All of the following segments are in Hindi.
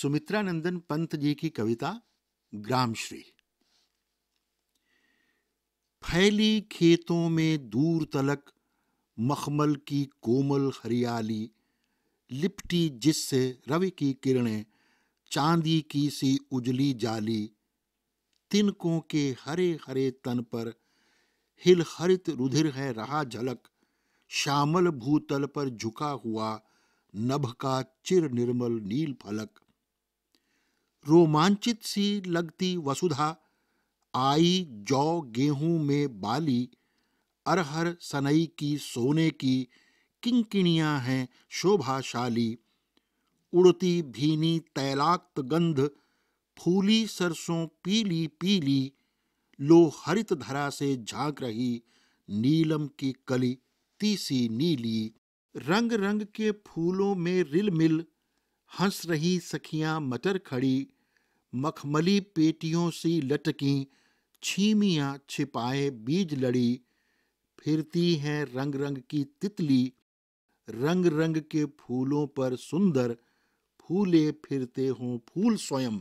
सुमित्रानंदन पंत जी की कविता ग्रामश्री फैली खेतों में दूर तलक मखमल की कोमल हरियाली लिपटी जिससे रवि की किरणें चांदी की सी उजली जाली तिनकों के हरे हरे तन पर हिल हरित रुधिर है रहा झलक श्यामल भूतल पर झुका हुआ नभ का चिर निर्मल नील फलक रोमांचित सी लगती वसुधा आई जौ गेहूं में बाली अरहर सनई की सोने की किंकिणियां हैं शोभाशाली उड़ती भीनी तैलाक्त गंध फूली सरसों पीली पीली लो हरित धरा से झांक रही नीलम की कली तीसी नीली रंग रंग के फूलों में रिल मिल हंस रही सखियां मटर खड़ी मखमली पेटियों सी लटकी छीमियाँ छिपाए बीज लड़ी फिरती हैं रंग रंग की तितली रंग रंग के फूलों पर सुंदर फूले फिरते हों फूल स्वयं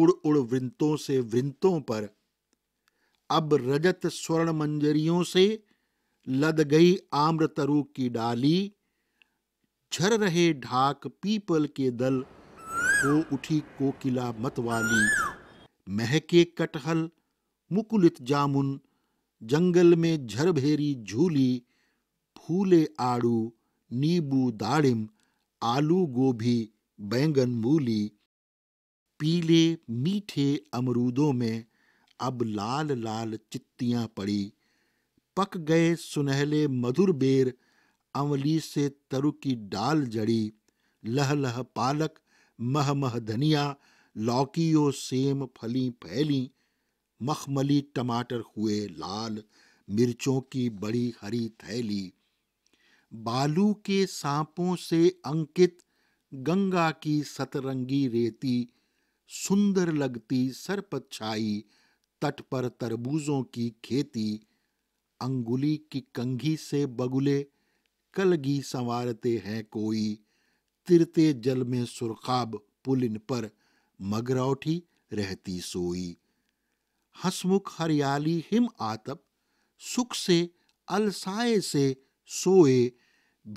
उड़ उड़ वृंतों से वृंतों पर अब रजत स्वर्ण मंजरियों से लद गई आम्र तरु की डाली झर रहे ढाक पीपल के दल हो उठी कोकिला मतवाली महके कटहल मुकुलित जामुन जंगल में झरभेरी झूली फूले आड़ू नींबू दाड़िम आलू गोभी बैंगन मूली पीले मीठे अमरूदों में अब लाल लाल चित्तियां पड़ी पक गए सुनहले मधुर बेर अमली से तरु की डाल जड़ी लह लह पालक मह मह धनिया ओ सेम फली फैली मखमली टमाटर हुए लाल मिर्चों की बड़ी हरी थैली बालू के सांपों से अंकित गंगा की सतरंगी रेती सुंदर लगती सरपच्छाई तट पर तरबूजों की खेती अंगुली की कंघी से बगुले कलगी संवारते हैं कोई तिरते जल में सुरखाब पुलिन पर मगरौठी रहती सोई हसमुख हरियाली हिम आतप सुख से अलसाए से सोए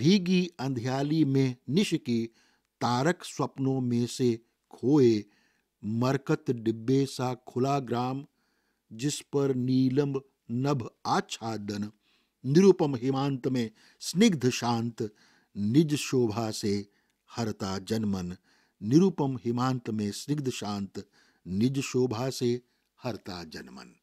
भीगी अंधियाली में निश की तारक स्वप्नों में से खोए मरकत डिब्बे सा खुला ग्राम जिस पर नीलम नभ आच्छादन निरुपम हिमांत में स्निग्ध शांत निज शोभा से हरता जनमन निरूपम हिमांत में स्निग्ध शांत निज शोभा से हरता जनमन